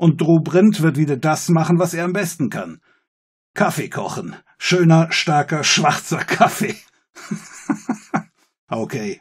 Und Drobrindt wird wieder das machen, was er am besten kann. Kaffee kochen. Schöner, starker, schwarzer Kaffee. okay,